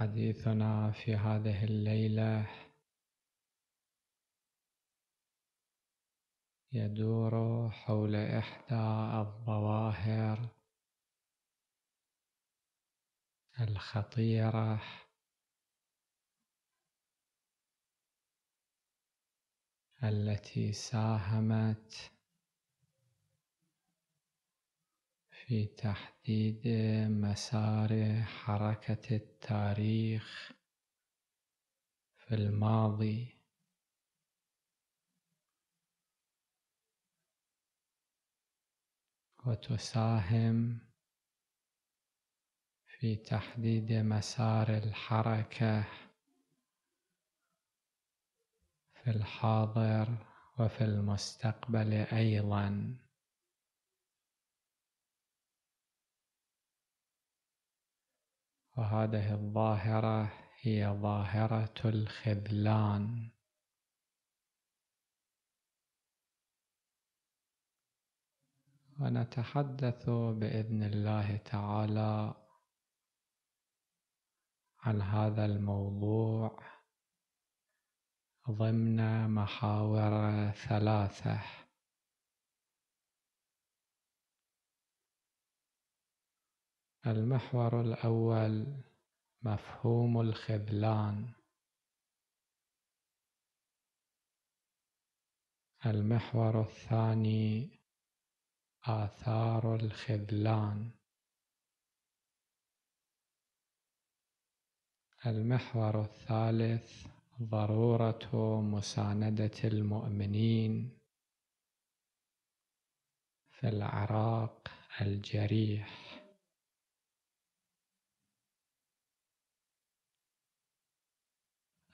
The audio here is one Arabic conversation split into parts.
حديثنا في هذه الليلة يدور حول إحدى الظواهر الخطيرة التي ساهمت في تحديد مسار حركة التاريخ في الماضي وتساهم في تحديد مسار الحركة في الحاضر وفي المستقبل أيضاً وهذه الظاهرة هي ظاهرة الخذلان ونتحدث بإذن الله تعالى عن هذا الموضوع ضمن محاور ثلاثة المحور الأول مفهوم الخذلان المحور الثاني آثار الخذلان المحور الثالث ضرورة مساندة المؤمنين في العراق الجريح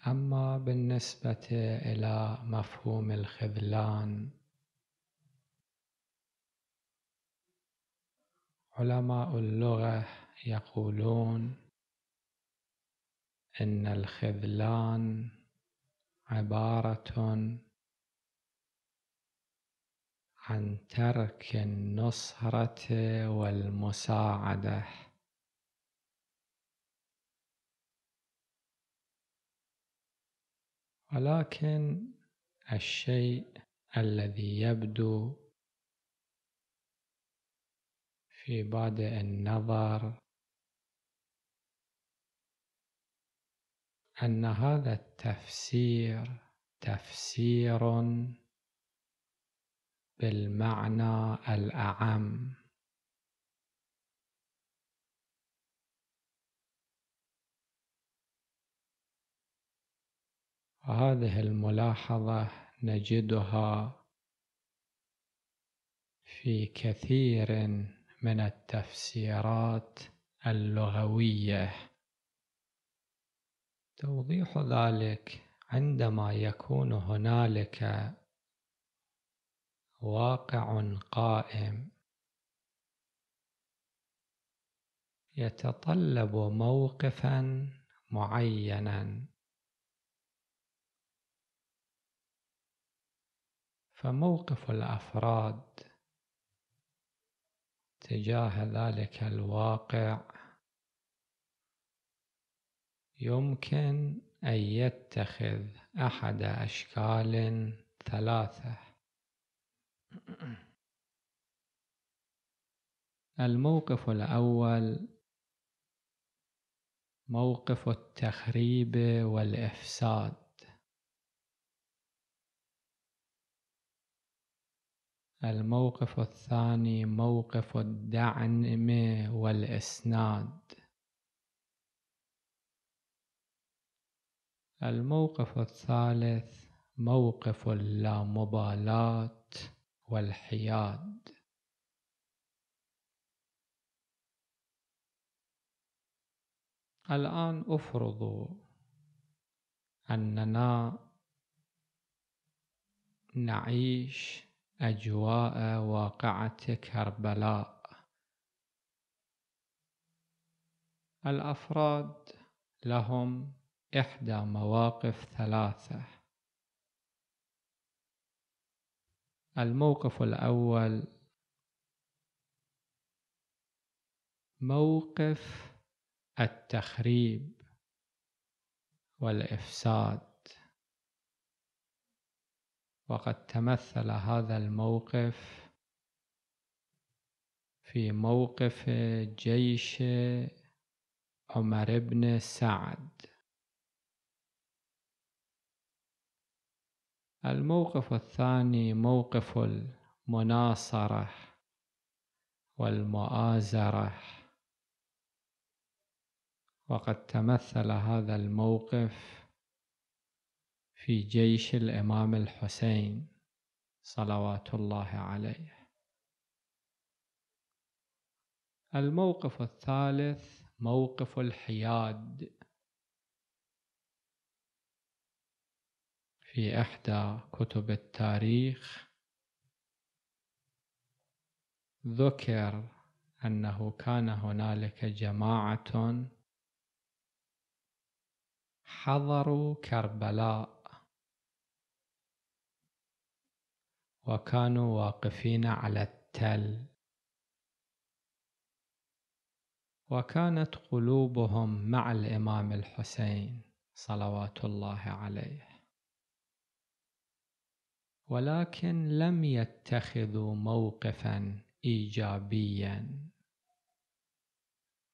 أما بالنسبة إلى مفهوم الخذلان علماء اللغة يقولون إن الخذلان عبارة عن ترك النصرة والمساعدة ولكن الشيء الذي يبدو في بادئ النظر ان هذا التفسير تفسير بالمعنى الاعم هذه الملاحظة نجدها في كثير من التفسيرات اللغوية توضيح ذلك عندما يكون هنالك واقع قائم يتطلب موقفا معينا فموقف الافراد تجاه ذلك الواقع يمكن ان يتخذ احد اشكال ثلاثه الموقف الاول موقف التخريب والافساد الموقف الثاني موقف الدعم والإسناد الموقف الثالث موقف اللامبالاة والحياد الآن أفرض أننا نعيش أجواء واقعة كربلاء الأفراد لهم إحدى مواقف ثلاثة الموقف الأول موقف التخريب والإفساد وقد تمثل هذا الموقف في موقف جيش عمر بن سعد الموقف الثاني موقف المناصرة والمؤازرة وقد تمثل هذا الموقف في جيش الإمام الحسين صلوات الله عليه الموقف الثالث موقف الحياد في إحدى كتب التاريخ ذكر أنه كان هنالك جماعة حضروا كربلاء وكانوا واقفين على التل وكانت قلوبهم مع الامام الحسين صلوات الله عليه ولكن لم يتخذوا موقفا ايجابيا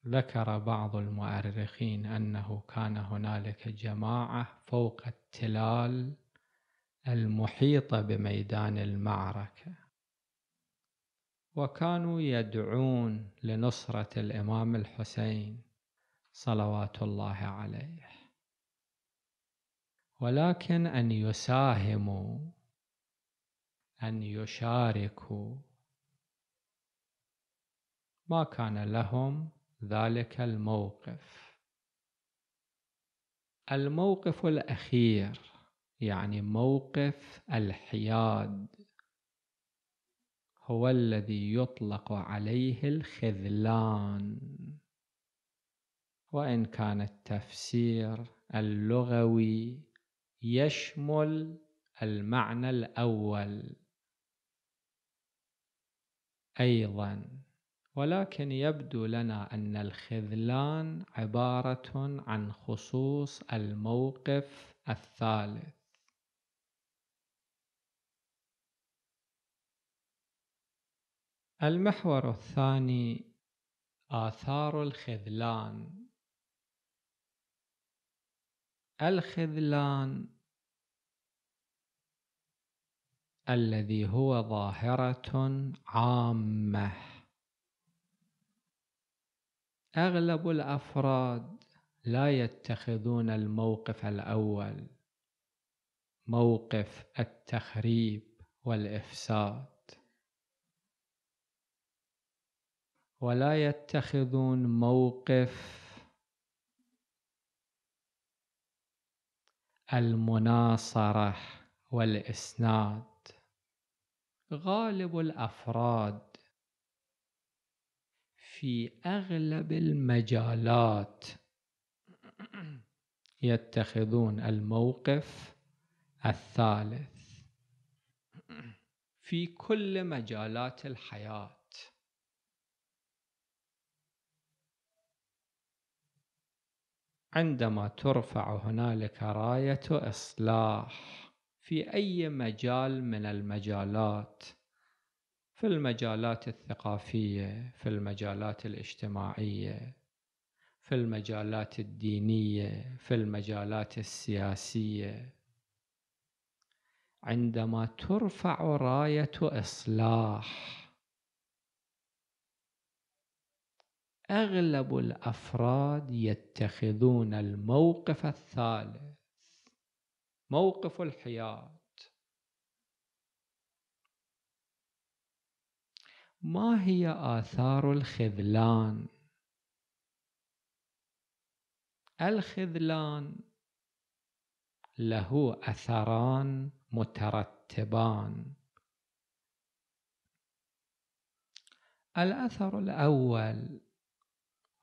ذكر بعض المؤرخين انه كان هنالك جماعه فوق التلال المحيطة بميدان المعركة وكانوا يدعون لنصرة الإمام الحسين صلوات الله عليه ولكن أن يساهموا أن يشاركوا ما كان لهم ذلك الموقف الموقف الأخير يعني موقف الحياد هو الذي يطلق عليه الخذلان وان كان التفسير اللغوي يشمل المعنى الاول ايضا ولكن يبدو لنا ان الخذلان عباره عن خصوص الموقف الثالث المحور الثاني آثار الخذلان الخذلان الذي هو ظاهرة عامة أغلب الأفراد لا يتخذون الموقف الأول موقف التخريب والإفساد ولا يتخذون موقف المناصرة والإسناد غالب الأفراد في أغلب المجالات يتخذون الموقف الثالث في كل مجالات الحياه عندما ترفع هنالك راية إصلاح في أي مجال من المجالات في المجالات الثقافية في المجالات الاجتماعية في المجالات الدينية في المجالات السياسية عندما ترفع راية إصلاح أغلب الأفراد يتخذون الموقف الثالث موقف الحياد ما هي آثار الخذلان؟ الخذلان له أثران مترتبان الأثر الأول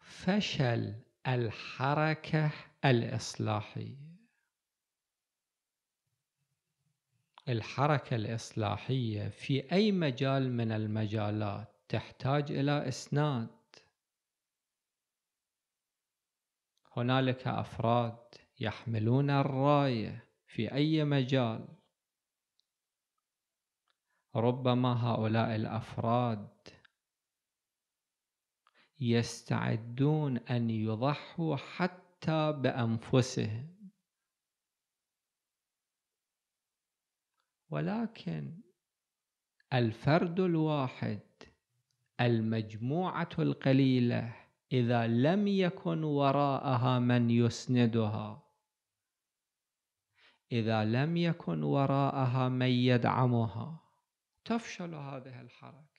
فشل الحركة الإصلاحية الحركة الإصلاحية في أي مجال من المجالات تحتاج إلى إسناد هنالك أفراد يحملون الراية في أي مجال ربما هؤلاء الأفراد يستعدون أن يضحوا حتى بأنفسهم ولكن الفرد الواحد المجموعة القليلة إذا لم يكن وراءها من يسندها إذا لم يكن وراءها من يدعمها تفشل هذه الحركة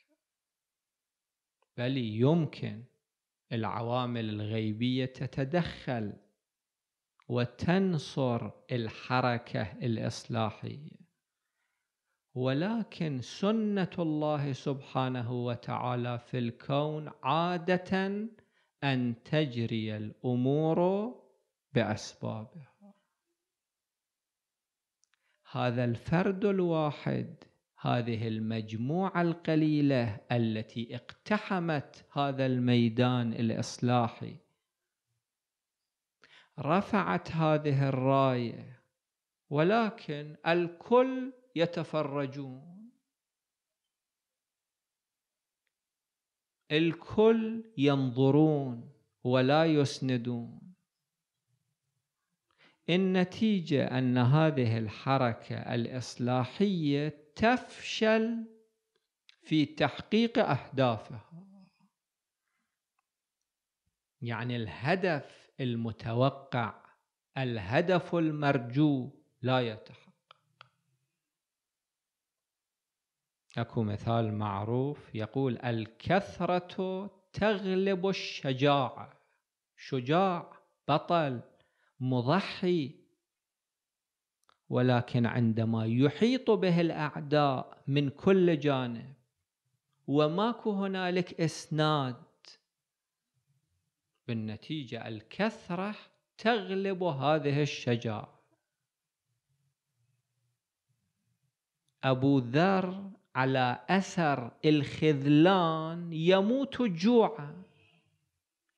بل يمكن العوامل الغيبية تتدخل وتنصر الحركة الإصلاحية ولكن سنة الله سبحانه وتعالى في الكون عادة أن تجري الأمور بأسبابها هذا الفرد الواحد هذه المجموعة القليلة التي اقتحمت هذا الميدان الإصلاحي رفعت هذه الراية ولكن الكل يتفرجون الكل ينظرون ولا يسندون النتيجة أن هذه الحركة الإصلاحية تفشل في تحقيق اهدافها يعني الهدف المتوقع الهدف المرجو لا يتحقق اكو مثال معروف يقول الكثره تغلب الشجاعه شجاع بطل مضحي ولكن عندما يحيط به الأعداء من كل جانب وماكو هنالك إسناد بالنتيجة الكثرة تغلب هذه الشجاعة أبو ذر على أثر الخذلان يموت جوعا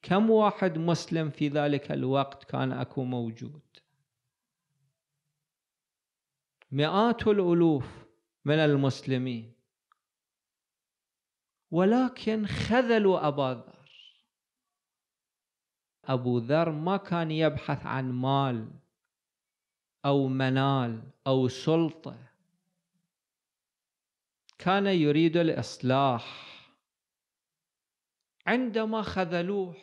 كم واحد مسلم في ذلك الوقت كان أكو موجود مئات الالوف من المسلمين ولكن خذلوا ابا ذر ابو ذر ما كان يبحث عن مال او منال او سلطه كان يريد الاصلاح عندما خذلوه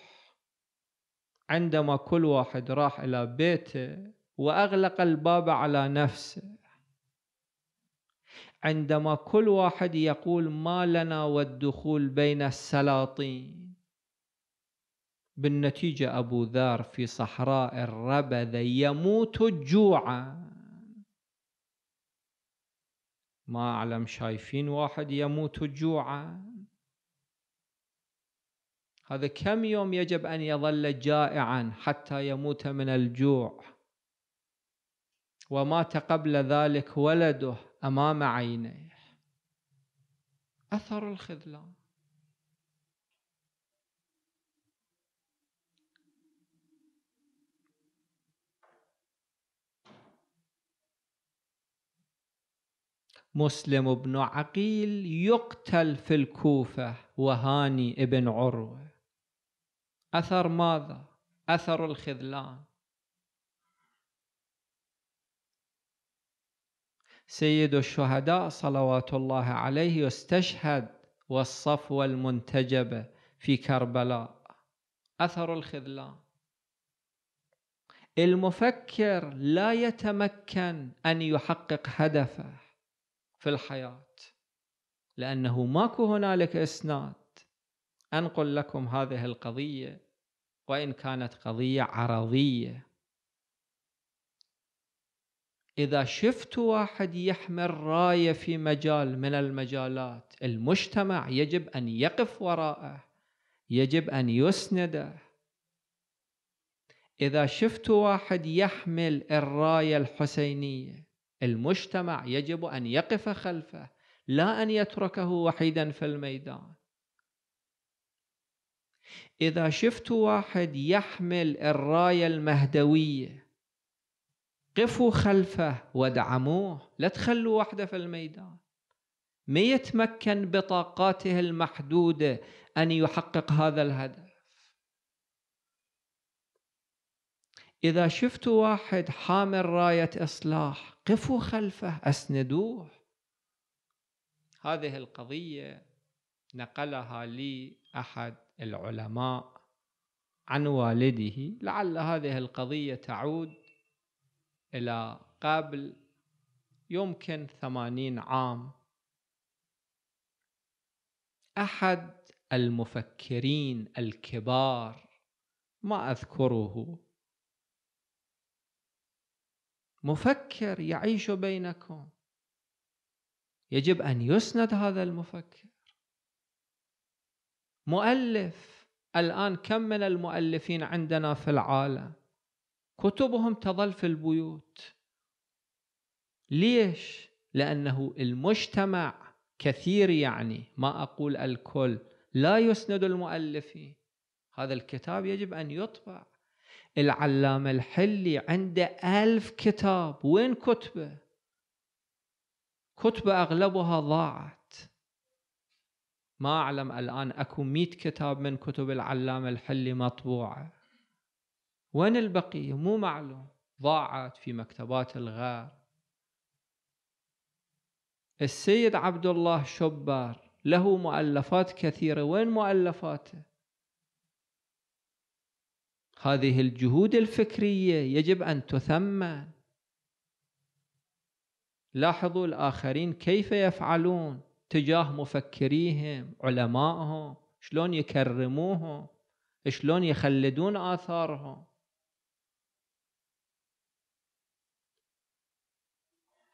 عندما كل واحد راح الى بيته واغلق الباب على نفسه عندما كل واحد يقول ما لنا والدخول بين السلاطين بالنتيجة أبو ذر في صحراء الربذ يموت جوعا ما أعلم شايفين واحد يموت جوعا هذا كم يوم يجب أن يظل جائعا حتى يموت من الجوع ومات قبل ذلك ولده امام عينيه اثر الخذلان مسلم بن عقيل يقتل في الكوفة وهاني ابن عروة أثر ماذا؟ أثر الخذلان سيد الشهداء صلوات الله عليه يستشهد والصفوة المنتجبة في كربلاء أثر الخذلان المفكر لا يتمكن أن يحقق هدفه في الحياة لأنه ماكو هنالك إسناد أنقل لكم هذه القضية وإن كانت قضية عرضية إذا شفت واحد يحمل راية في مجال من المجالات المجتمع يجب أن يقف وراءه يجب أن يسنده إذا شفت واحد يحمل الراية الحسينية المجتمع يجب أن يقف خلفه لا أن يتركه وحيدا في الميدان إذا شفت واحد يحمل الراية المهدوية قفوا خلفه وادعموه لا تخلوا وحده في الميدان ما يتمكن بطاقاته المحدودة أن يحقق هذا الهدف إذا شفتوا واحد حامل راية إصلاح قفوا خلفه أسندوه هذه القضية نقلها لي أحد العلماء عن والده لعل هذه القضية تعود إلى قبل يمكن ثمانين عام أحد المفكرين الكبار ما أذكره مفكر يعيش بينكم يجب أن يسند هذا المفكر مؤلف الآن كم من المؤلفين عندنا في العالم كتبهم تظل في البيوت ليش لانه المجتمع كثير يعني ما اقول الكل لا يسند المؤلفين هذا الكتاب يجب ان يطبع العلامة الحلي عنده ألف كتاب وين كتبه كتبة أغلبها ضاعت ما أعلم الآن أكو مئة كتاب من كتب العلامة الحلي مطبوعة وين البقية مو معلوم ضاعت في مكتبات الغار السيد عبد الله شبار له مؤلفات كثيرة وين مؤلفاته هذه الجهود الفكرية يجب أن تثمن لاحظوا الآخرين كيف يفعلون تجاه مفكريهم علمائهم شلون يكرموهم شلون يخلدون آثارهم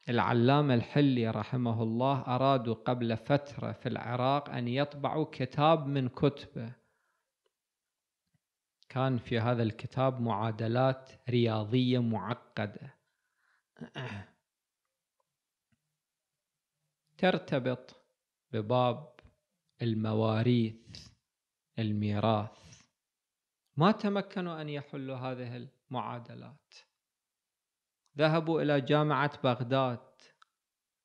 العلامة الحلي رحمه الله أرادوا قبل فترة في العراق أن يطبعوا كتاب من كتبه كان في هذا الكتاب معادلات رياضية معقدة ترتبط بباب المواريث الميراث ما تمكنوا أن يحلوا هذه المعادلات ذهبوا إلى جامعة بغداد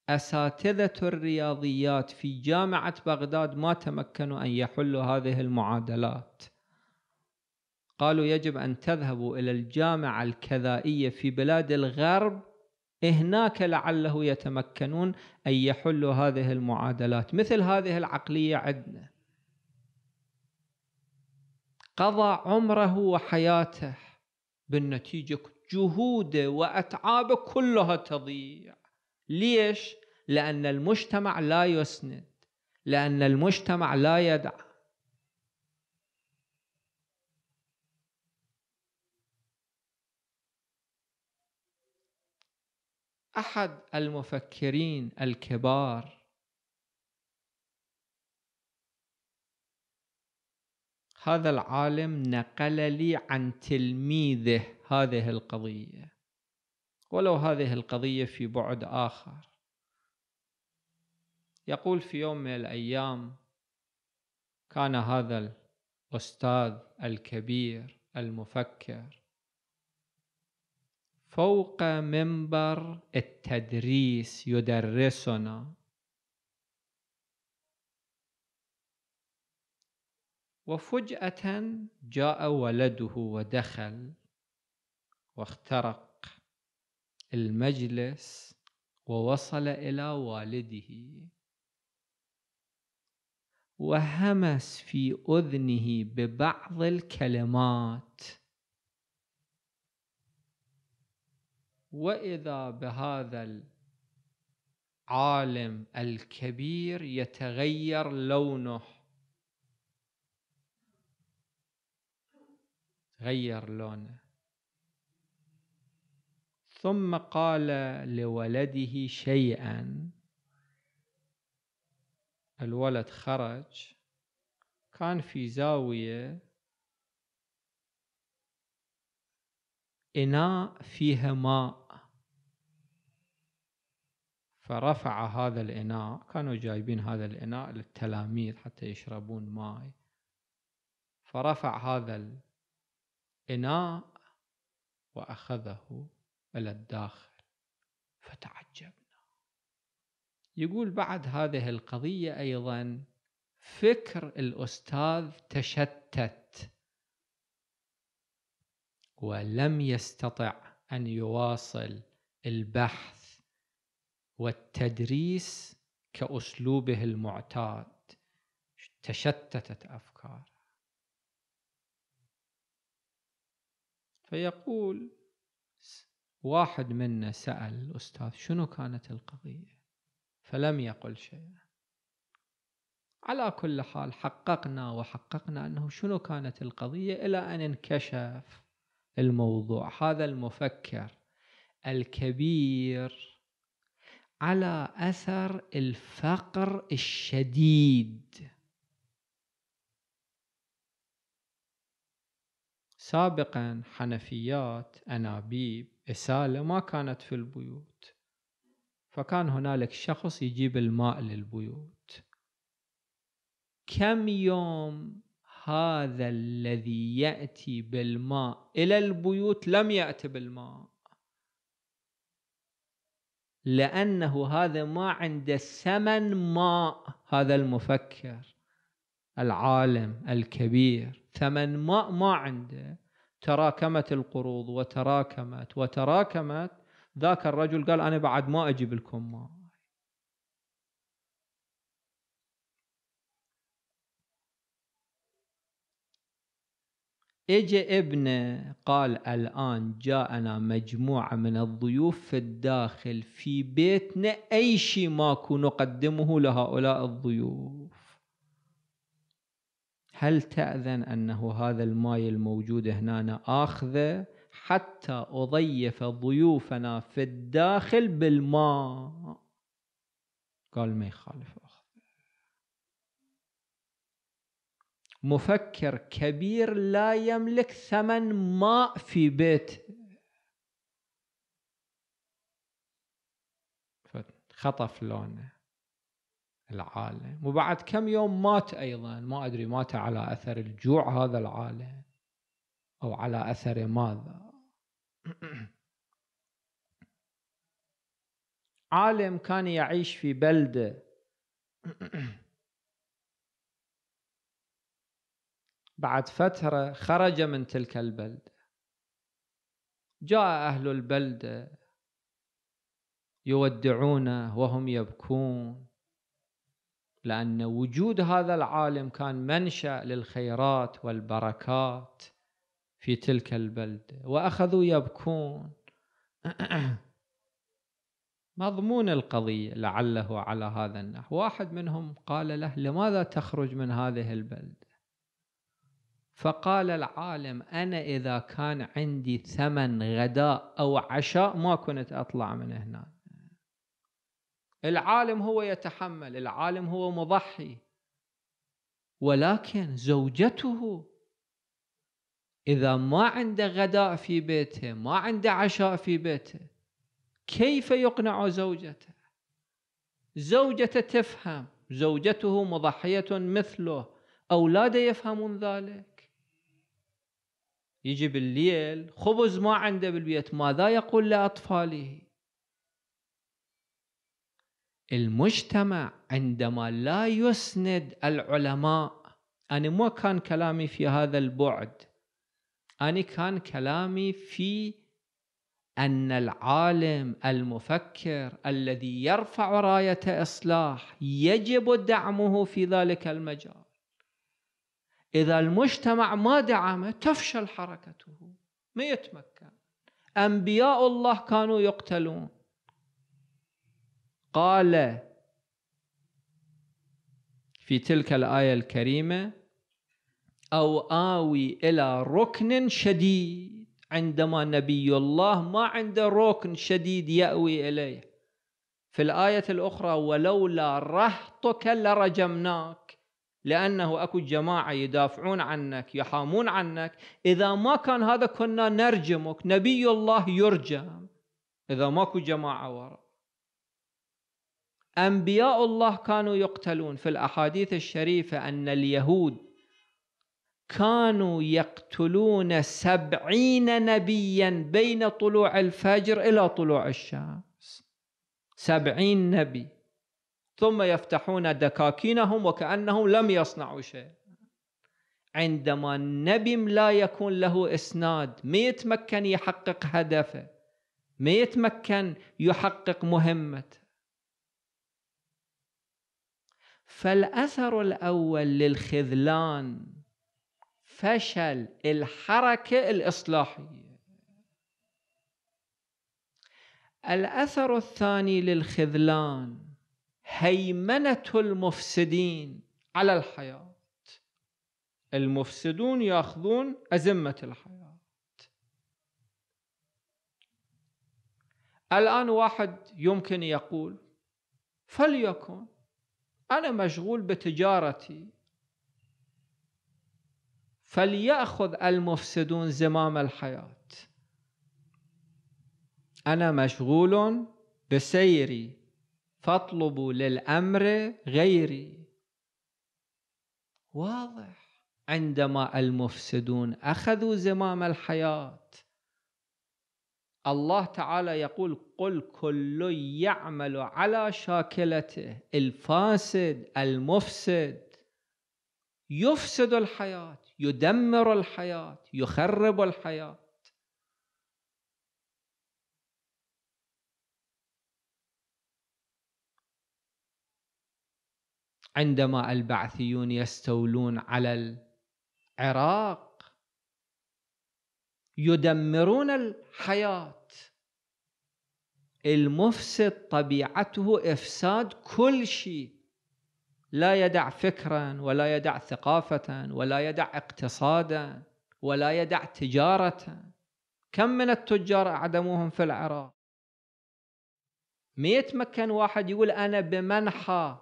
أساتذة الرياضيات في جامعة بغداد ما تمكنوا أن يحلوا هذه المعادلات قالوا يجب أن تذهبوا إلى الجامعة الكذائية في بلاد الغرب هناك لعله يتمكنون أن يحلوا هذه المعادلات مثل هذه العقلية عندنا قضى عمره وحياته بالنتيجة جهوده وأتعابه كلها تضيع ليش؟ لأن المجتمع لا يسند لأن المجتمع لا يدع أحد المفكرين الكبار هذا العالم نقل لي عن تلميذه هذه القضية ولو هذه القضية في بعد آخر يقول في يوم من الأيام كان هذا الأستاذ الكبير المفكر فوق منبر التدريس يدرسنا وفجأة جاء ولده ودخل واخترق المجلس ووصل الى والده وهمس في اذنه ببعض الكلمات واذا بهذا العالم الكبير يتغير لونه غير لونه ثم قال لولده شيئا الولد خرج كان في زاوية إناء فيها ماء فرفع هذا الإناء كانوا جايبين هذا الإناء للتلاميذ حتى يشربون ماء فرفع هذا الإناء وأخذه إلى الداخل فتعجبنا يقول بعد هذه القضية أيضا فكر الأستاذ تشتت ولم يستطع أن يواصل البحث والتدريس كأسلوبه المعتاد تشتتت أفكاره فيقول واحد منا سأل الأستاذ شنو كانت القضية فلم يقل شيئا على كل حال حققنا وحققنا أنه شنو كانت القضية إلى أن انكشف الموضوع هذا المفكر الكبير على اثر الفقر الشديد سابقا حنفيات انابيب إسالة ما كانت في البيوت فكان هنالك شخص يجيب الماء للبيوت كم يوم هذا الذي يأتي بالماء إلى البيوت لم يأتي بالماء لأنه هذا ما عنده ثمن ماء هذا المفكر العالم الكبير ثمن ماء ما عنده تراكمت القروض وتراكمت وتراكمت ذاك الرجل قال أنا بعد ما أجيب لكم ما اجى ابنه قال الآن جاءنا مجموعة من الضيوف في الداخل في بيتنا أي شيء ماكو نقدمه لهؤلاء الضيوف هل تأذن أنه هذا الماي الموجود هنا آخذه حتى أضيف ضيوفنا في الداخل بالماء قال ما يخالف أخذ مفكر كبير لا يملك ثمن ماء في بيته خطف لونه العالم وبعد كم يوم مات أيضا ما أدري مات على أثر الجوع هذا العالم أو على أثر ماذا عالم كان يعيش في بلدة بعد فترة خرج من تلك البلدة جاء أهل البلدة يودعونه وهم يبكون لأن وجود هذا العالم كان منشأ للخيرات والبركات في تلك البلدة وأخذوا يبكون مضمون القضية لعله على هذا النحو واحد منهم قال له لماذا تخرج من هذه البلدة فقال العالم أنا إذا كان عندي ثمن غداء أو عشاء ما كنت أطلع من هناك العالم هو يتحمل العالم هو مضحي ولكن زوجته إذا ما عنده غداء في بيته ما عنده عشاء في بيته كيف يقنع زوجته زوجته تفهم زوجته مضحية مثله أولاده يفهمون ذلك يجي بالليل خبز ما عنده بالبيت ماذا يقول لأطفاله المجتمع عندما لا يسند العلماء أنا ما كان كلامي في هذا البعد أنا كان كلامي في أن العالم المفكر الذي يرفع راية إصلاح يجب دعمه في ذلك المجال إذا المجتمع ما دعمه تفشل حركته ما يتمكن أنبياء الله كانوا يقتلون قال في تلك الآية الكريمة أو آوي إلى ركن شديد عندما نبي الله ما عنده ركن شديد يأوي إليه في الآية الأخرى ولولا رهطك لرجمناك لأنه أكو جماعة يدافعون عنك يحامون عنك إذا ما كان هذا كنا نرجمك نبي الله يرجم إذا ماكو جماعة وراء أنبياء الله كانوا يقتلون في الأحاديث الشريفة أن اليهود كانوا يقتلون سبعين نبيا بين طلوع الفجر إلى طلوع الشمس سبعين نبي ثم يفتحون دكاكينهم وكأنهم لم يصنعوا شيء عندما النبي لا يكون له إسناد ما يتمكن يحقق هدفه ما يتمكن يحقق مهمته فالأثر الأول للخذلان فشل الحركة الإصلاحية الأثر الثاني للخذلان هيمنة المفسدين على الحياة المفسدون يأخذون أزمة الحياة الآن واحد يمكن يقول فليكن أنا مشغول بتجارتي فليأخذ المفسدون زمام الحياة أنا مشغول بسيري فاطلبوا للأمر غيري واضح عندما المفسدون أخذوا زمام الحياة الله تعالى يقول قل كل يعمل على شاكلته الفاسد المفسد يفسد الحياة يدمر الحياة يخرب الحياة عندما البعثيون يستولون على العراق يدمرون الحياة المفسد طبيعته إفساد كل شيء لا يدع فكرا ولا يدع ثقافة ولا يدع اقتصادا ولا يدع تجارة كم من التجار أعدموهم في العراق ما يتمكن واحد يقول أنا بمنحى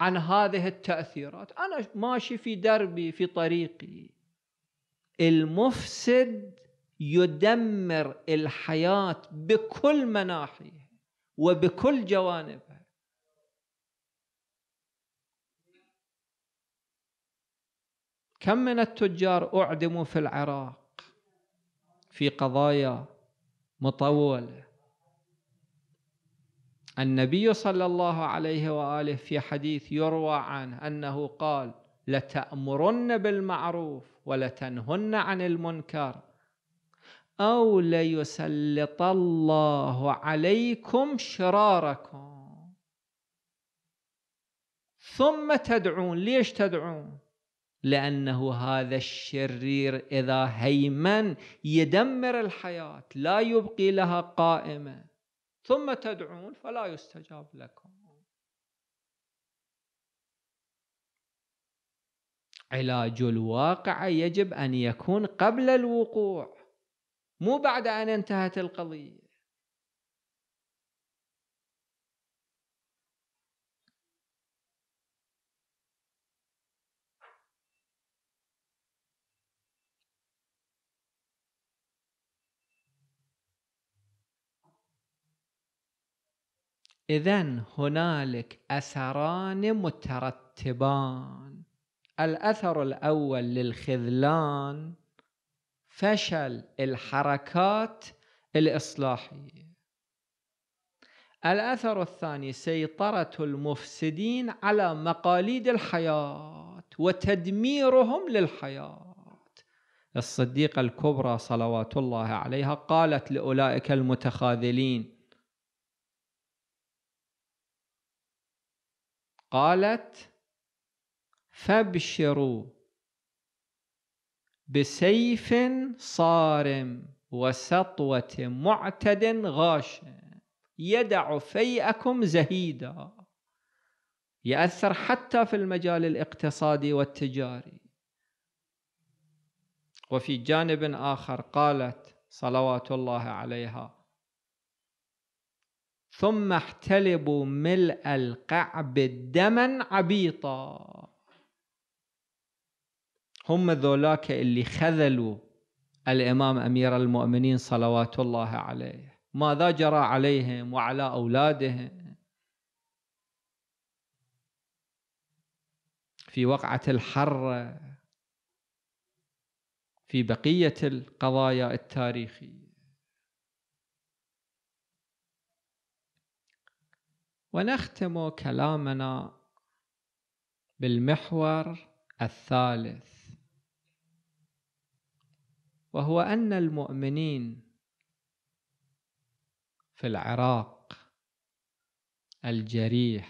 عن هذه التأثيرات أنا ماشي في دربي في طريقي المفسد يدمر الحياة بكل مناحيها وبكل جوانبها كم من التجار أعدموا في العراق في قضايا مطولة النبي صلى الله عليه وآله في حديث يروى عنه أنه قال لتأمرن بالمعروف ولتنهن عن المنكر أو ليسلط الله عليكم شراركم ثم تدعون ليش تدعون لأنه هذا الشرير إذا هيمن يدمر الحياة لا يبقي لها قائمة ثم تدعون فلا يستجاب لكم علاج الواقعة يجب أن يكون قبل الوقوع مو بعد أن انتهت القضية إذن هنالك أثران مترتبان الأثر الأول للخذلان فشل الحركات الإصلاحية الأثر الثاني سيطرة المفسدين على مقاليد الحياة وتدميرهم للحياة الصديقة الكبرى صلوات الله عليها قالت لأولئك المتخاذلين قالت فابشروا بسيف صارم وسطوة معتد غاشم يدع فيئكم زهيدا يأثر حتى في المجال الاقتصادي والتجاري وفي جانب آخر قالت صلوات الله عليها ثم احتلبوا ملء القعب دما عبيطا هم ذولاك اللي خذلوا الامام امير المؤمنين صلوات الله عليه ماذا جرى عليهم وعلى اولادهم في وقعه الحره في بقيه القضايا التاريخيه ونختم كلامنا بالمحور الثالث وهو أن المؤمنين في العراق الجريح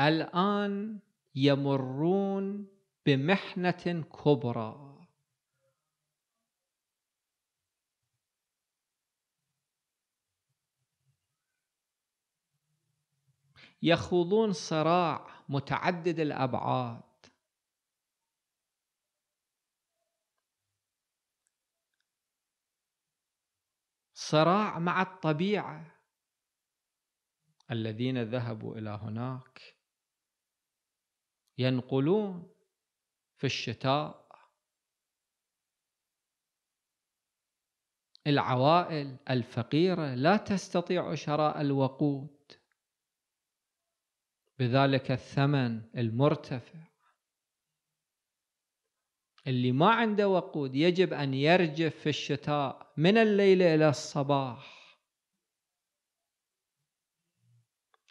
الآن يمرون بمحنة كبرى يخوضون صراع متعدد الابعاد صراع مع الطبيعه الذين ذهبوا الى هناك ينقلون في الشتاء العوائل الفقيره لا تستطيع شراء الوقود بذلك الثمن المرتفع اللي ما عنده وقود يجب أن يرجف في الشتاء من الليل إلى الصباح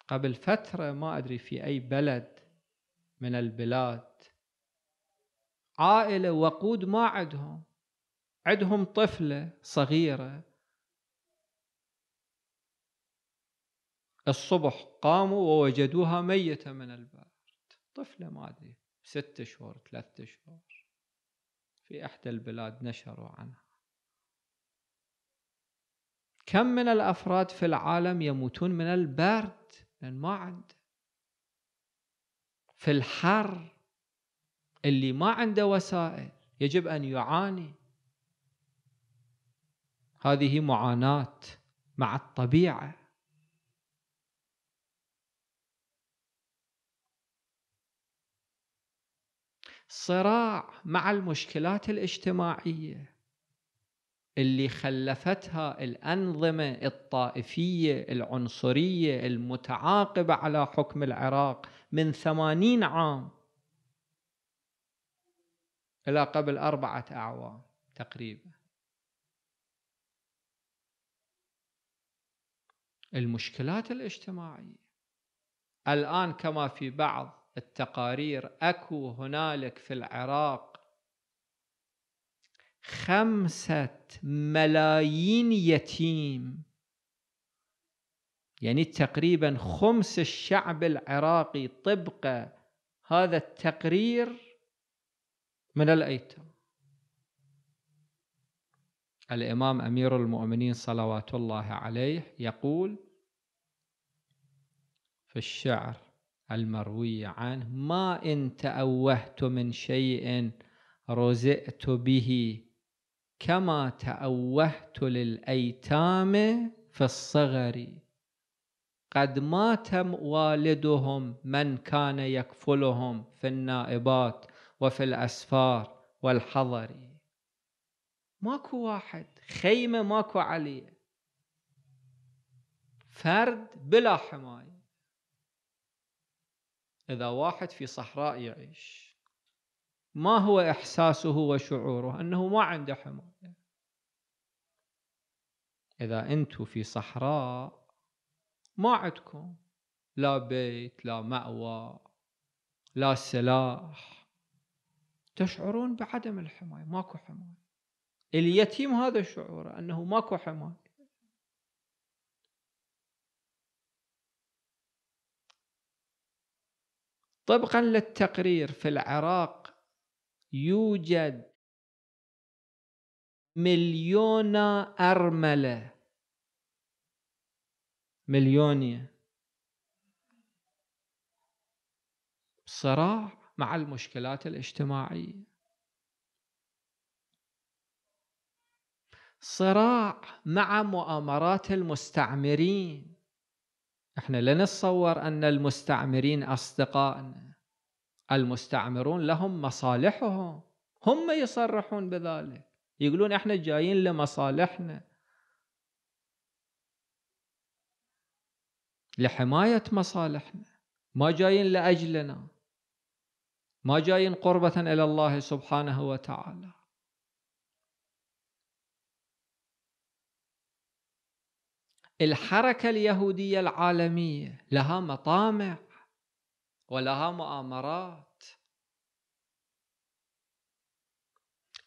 قبل فترة ما أدري في أي بلد من البلاد عائلة وقود ما عندهم عندهم طفلة صغيرة الصبح قاموا ووجدوها ميتة من البرد طفلة ما أدري ستة شهور ثلاثة شهور في إحدى البلاد نشروا عنها كم من الأفراد في العالم يموتون من البرد لأن ما عنده في الحر اللي ما عنده وسائل يجب أن يعاني هذه معاناة مع الطبيعة صراع مع المشكلات الاجتماعيه اللي خلفتها الانظمه الطائفيه العنصريه المتعاقبه على حكم العراق من ثمانين عام الى قبل اربعه اعوام تقريبا المشكلات الاجتماعيه الان كما في بعض التقارير اكو هنالك في العراق خمسة ملايين يتيم يعني تقريبا خمس الشعب العراقي طبق هذا التقرير من الايتام الامام امير المؤمنين صلوات الله عليه يقول في الشعر المروي عنه ما إن تأوهت من شيء رزئت به كما تأوهت للأيتام في الصغر قد مات والدهم من كان يكفلهم في النائبات وفي الأسفار والحضر ماكو واحد خيمة ماكو عليه فرد بلا حماية إذا واحد في صحراء يعيش ما هو إحساسه وشعوره أنه ما عنده حماية إذا أنتم في صحراء ما عندكم لا بيت لا مأوى لا سلاح تشعرون بعدم الحماية ماكو حماية اليتيم هذا شعوره أنه ماكو حماية طبقا للتقرير في العراق يوجد مليون أرملة مليونية صراع مع المشكلات الاجتماعية صراع مع مؤامرات المستعمرين احنا لا نتصور ان المستعمرين اصدقائنا المستعمرون لهم مصالحهم هم يصرحون بذلك يقولون احنا جايين لمصالحنا لحماية مصالحنا ما جايين لأجلنا ما جايين قربة إلى الله سبحانه وتعالى الحركة اليهودية العالمية لها مطامع ولها مؤامرات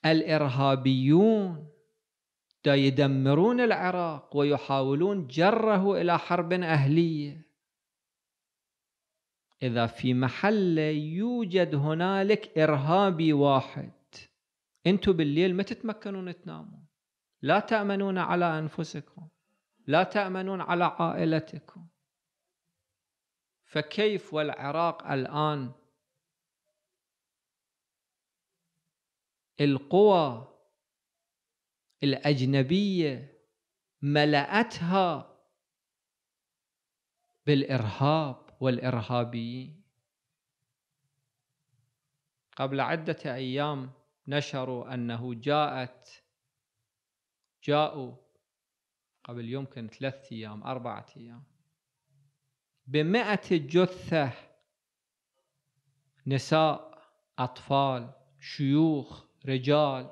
الإرهابيون دا يدمرون العراق ويحاولون جره إلى حرب أهلية إذا في محلة يوجد هنالك إرهابي واحد أنتم بالليل ما تتمكنون تنامون لا تأمنون على أنفسكم لا تأمنون على عائلتكم فكيف والعراق الآن القوى الأجنبية ملأتها بالإرهاب والإرهابيين قبل عدة أيام نشروا أنه جاءت جاءوا قبل يمكن ثلاثة أيام أربعة أيام بمئة جثة نساء أطفال شيوخ رجال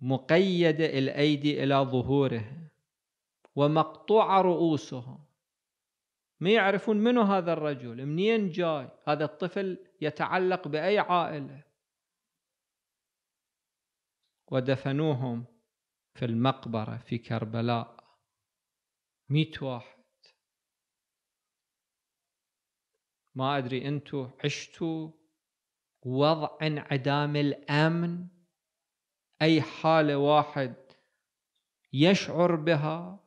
مقيدة الأيدي إلى ظهورهم ومقطوعة رؤوسهم ما يعرفون منو هذا الرجل منين جاي هذا الطفل يتعلق بأي عائلة ودفنوهم في المقبرة في كربلاء ميت واحد ما أدري أنتوا عشتوا وضع انعدام الأمن أي حالة واحد يشعر بها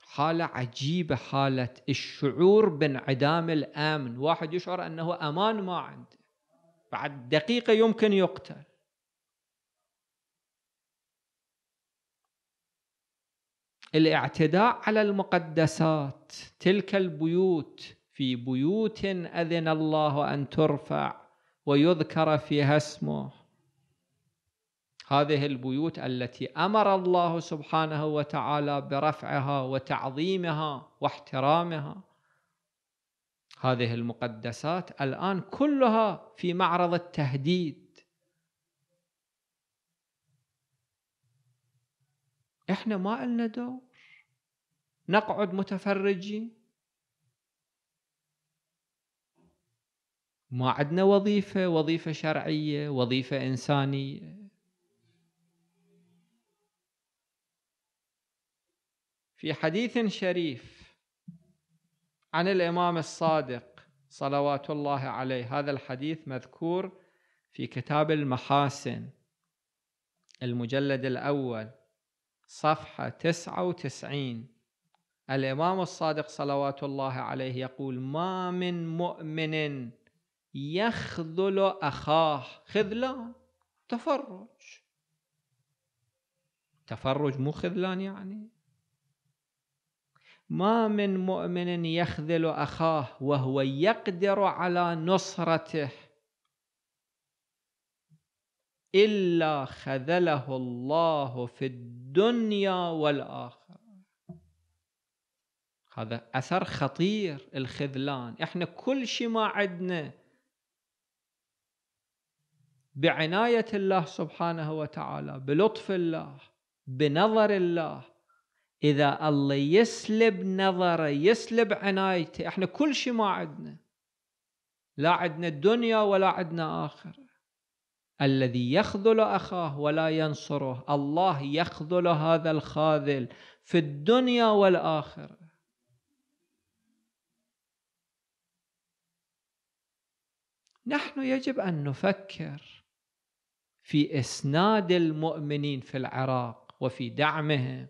حالة عجيبة حالة الشعور بانعدام الأمن واحد يشعر أنه أمان ما عنده بعد دقيقة يمكن يقتل الاعتداء على المقدسات تلك البيوت في بيوت أذن الله أن ترفع ويذكر فيها اسمه هذه البيوت التي أمر الله سبحانه وتعالى برفعها وتعظيمها واحترامها هذه المقدسات الآن كلها في معرض التهديد احنا ما لنا دور نقعد متفرجين ما عندنا وظيفة وظيفة شرعية وظيفة إنسانية في حديث شريف عن الإمام الصادق صلوات الله عليه هذا الحديث مذكور في كتاب المحاسن المجلد الأول صفحة تسعة وتسعين الإمام الصادق صلوات الله عليه يقول ما من مؤمن يخذل أخاه خذلان تفرج تفرج مو خذلان يعني ما من مؤمن يخذل أخاه وهو يقدر على نصرته إلا خذله الله في الدنيا والآخرة هذا أثر خطير الخذلان إحنا كل شيء ما عندنا بعناية الله سبحانه وتعالى بلطف الله بنظر الله إذا الله يسلب نظره يسلب عنايته إحنا كل شيء ما عندنا لا عندنا الدنيا ولا عندنا آخر الذي يخذل اخاه ولا ينصره الله يخذل هذا الخاذل في الدنيا والاخره نحن يجب ان نفكر في اسناد المؤمنين في العراق وفي دعمهم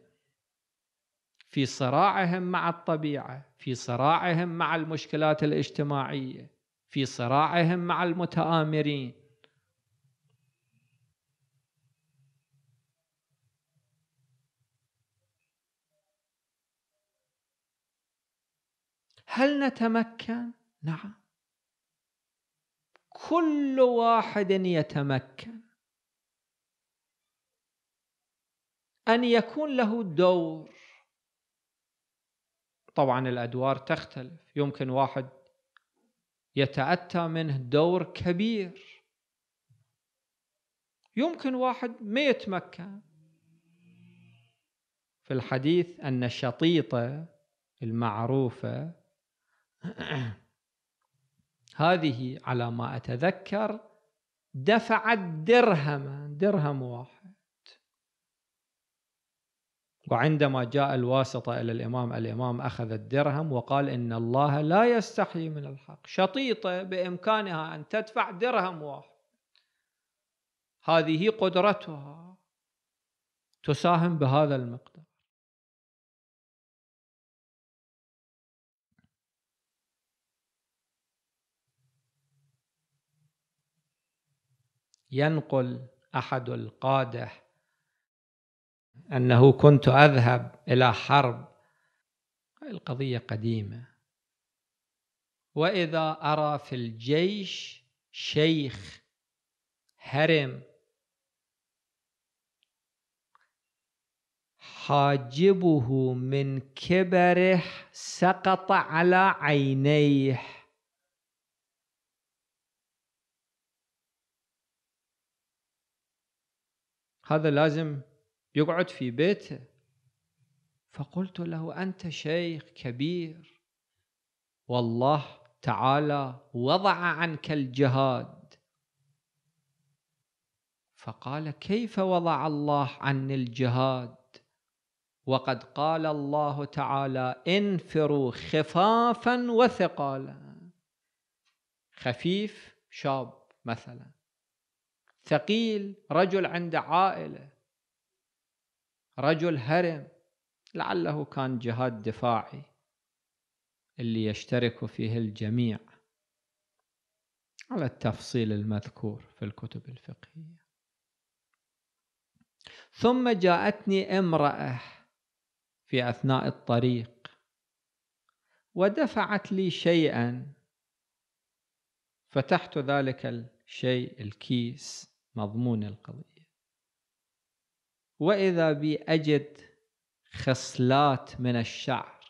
في صراعهم مع الطبيعه في صراعهم مع المشكلات الاجتماعيه في صراعهم مع المتآمرين هل نتمكن؟ نعم كل واحد يتمكن أن يكون له دور طبعا الأدوار تختلف يمكن واحد يتأتى منه دور كبير يمكن واحد ما يتمكن في الحديث أن الشطيطة المعروفة هذه على ما أتذكر دفعت درهما درهم واحد وعندما جاء الواسطة إلى الإمام الإمام أخذ الدرهم وقال إن الله لا يستحي من الحق شطيطة بإمكانها أن تدفع درهم واحد هذه قدرتها تساهم بهذا المقدار ينقل احد القاده انه كنت اذهب الى حرب القضيه قديمه واذا ارى في الجيش شيخ هرم حاجبه من كبره سقط على عينيه هذا لازم يقعد في بيته فقلت له أنت شيخ كبير والله تعالى وضع عنك الجهاد فقال كيف وضع الله عني الجهاد وقد قال الله تعالى انفروا خفافا وثقالا خفيف شاب مثلا ثقيل رجل عنده عائله رجل هرم لعله كان جهاد دفاعي اللي يشترك فيه الجميع على التفصيل المذكور في الكتب الفقهيه ثم جاءتني امراه في اثناء الطريق ودفعت لي شيئا فتحت ذلك الشيء الكيس مضمون القضية وإذا بي أجد خصلات من الشعر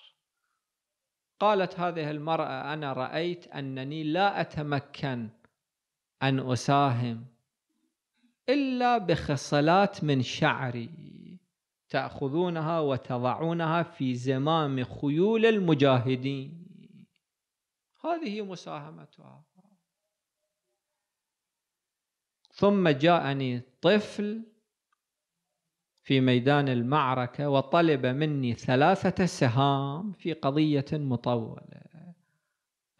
قالت هذه المرأة أنا رأيت أنني لا أتمكن أن أساهم إلا بخصلات من شعري تأخذونها وتضعونها في زمام خيول المجاهدين هذه مساهمتها ثم جاءني طفل في ميدان المعركة وطلب مني ثلاثة سهام في قضية مطولة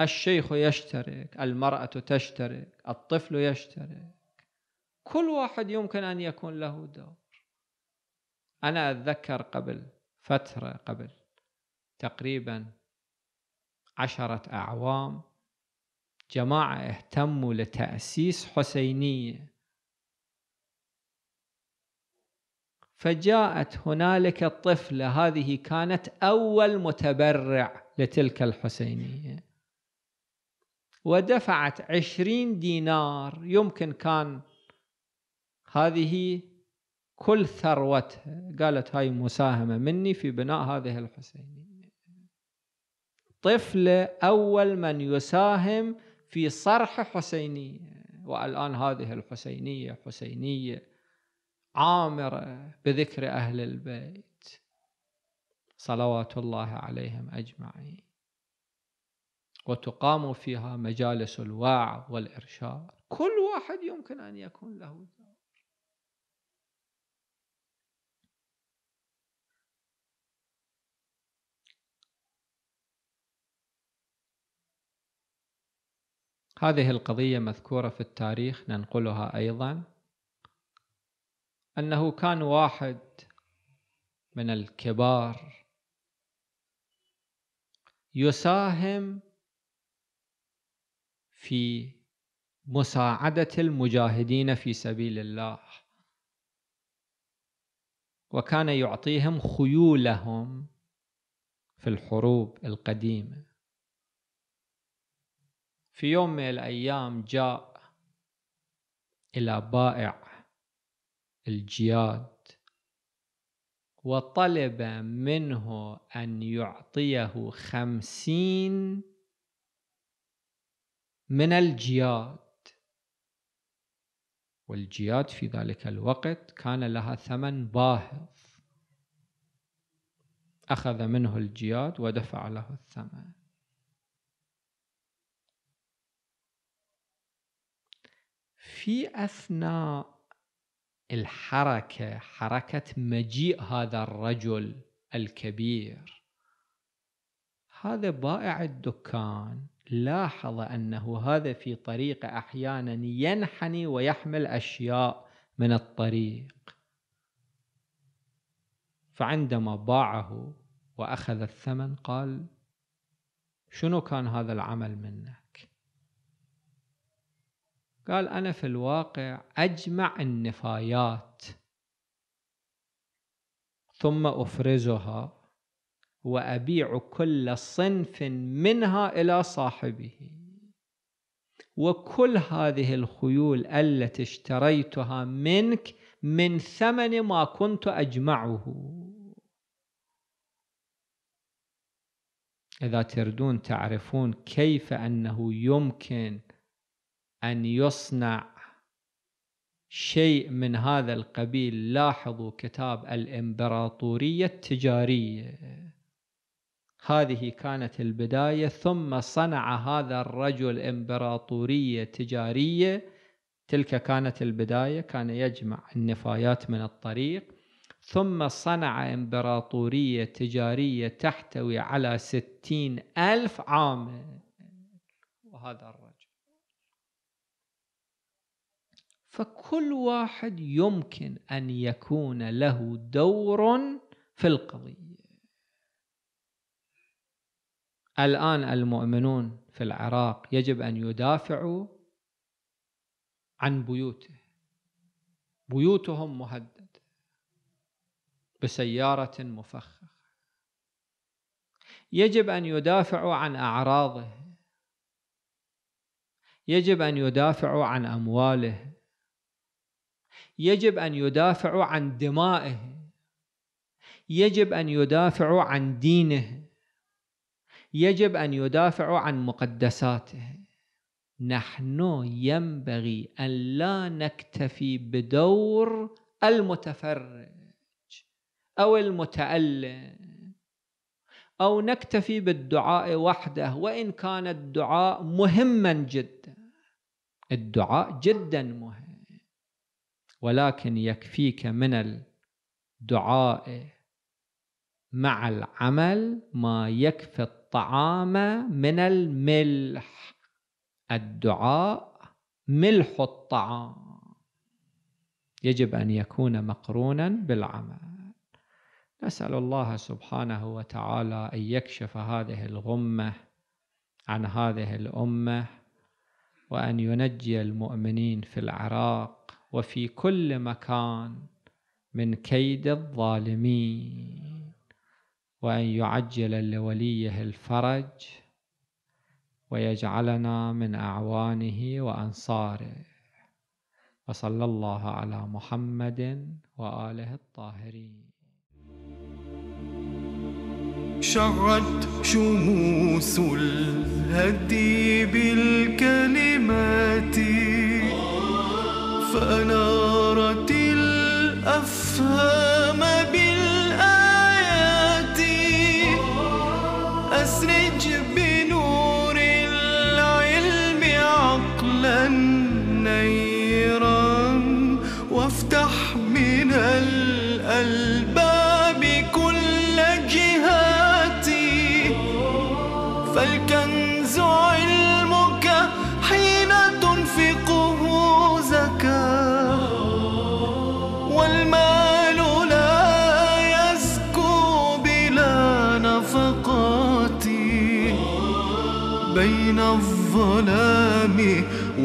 الشيخ يشترك المرأة تشترك الطفل يشترك كل واحد يمكن أن يكون له دور أنا أتذكر قبل فترة قبل تقريبا عشرة أعوام جماعة اهتموا لتأسيس حسينية فجاءت هنالك طفلة هذه كانت أول متبرع لتلك الحسينية ودفعت عشرين دينار يمكن كان هذه كل ثروتها قالت هاي مساهمة مني في بناء هذه الحسينية طفلة أول من يساهم في صرح حسينية والآن هذه الحسينية حسينية عامرة بذكر أهل البيت صلوات الله عليهم أجمعين وتقام فيها مجالس الوعظ والإرشاد كل واحد يمكن أن يكون له ذلك هذه القضية مذكورة في التاريخ ننقلها أيضا أنه كان واحد من الكبار يساهم في مساعدة المجاهدين في سبيل الله وكان يعطيهم خيولهم في الحروب القديمه في يوم من الأيام جاء إلى بائع الجياد وطلب منه أن يعطيه خمسين من الجياد والجياد في ذلك الوقت كان لها ثمن باهظ أخذ منه الجياد ودفع له الثمن في اثناء الحركه حركه مجيء هذا الرجل الكبير هذا بائع الدكان لاحظ انه هذا في طريقه احيانا ينحني ويحمل اشياء من الطريق فعندما باعه واخذ الثمن قال شنو كان هذا العمل منه قال أنا في الواقع أجمع النفايات ثم أفرزها وأبيع كل صنف منها إلى صاحبه وكل هذه الخيول التي اشتريتها منك من ثمن ما كنت أجمعه إذا تردون تعرفون كيف أنه يمكن أن يصنع شيء من هذا القبيل لاحظوا كتاب الإمبراطورية التجارية هذه كانت البداية ثم صنع هذا الرجل إمبراطورية تجارية تلك كانت البداية كان يجمع النفايات من الطريق ثم صنع إمبراطورية تجارية تحتوي على ستين ألف عامل وهذا الرجل فكل واحد يمكن أن يكون له دور في القضية الآن المؤمنون في العراق يجب أن يدافعوا عن بيوته بيوتهم مهددة بسيارة مفخخة يجب أن يدافعوا عن أعراضه يجب أن يدافعوا عن أمواله يجب أن يدافعوا عن دمائه يجب أن يدافعوا عن دينه يجب أن يدافعوا عن مقدساته نحن ينبغي أن لا نكتفي بدور المتفرج أو المتألم أو نكتفي بالدعاء وحده وإن كان الدعاء مهما جدا الدعاء جدا مهم ولكن يكفيك من الدعاء مع العمل ما يكفي الطعام من الملح الدعاء ملح الطعام يجب أن يكون مقرونا بالعمل نسأل الله سبحانه وتعالى أن يكشف هذه الغمة عن هذه الأمة وأن ينجي المؤمنين في العراق وفي كل مكان من كيد الظالمين وأن يعجل لوليه الفرج ويجعلنا من أعوانه وأنصاره وصلى الله على محمد وآله الطاهرين شعت شموس الهدي بالكلمات فأنارت الأفهام بالآيات أسرج بالآيات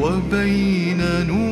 وبين نور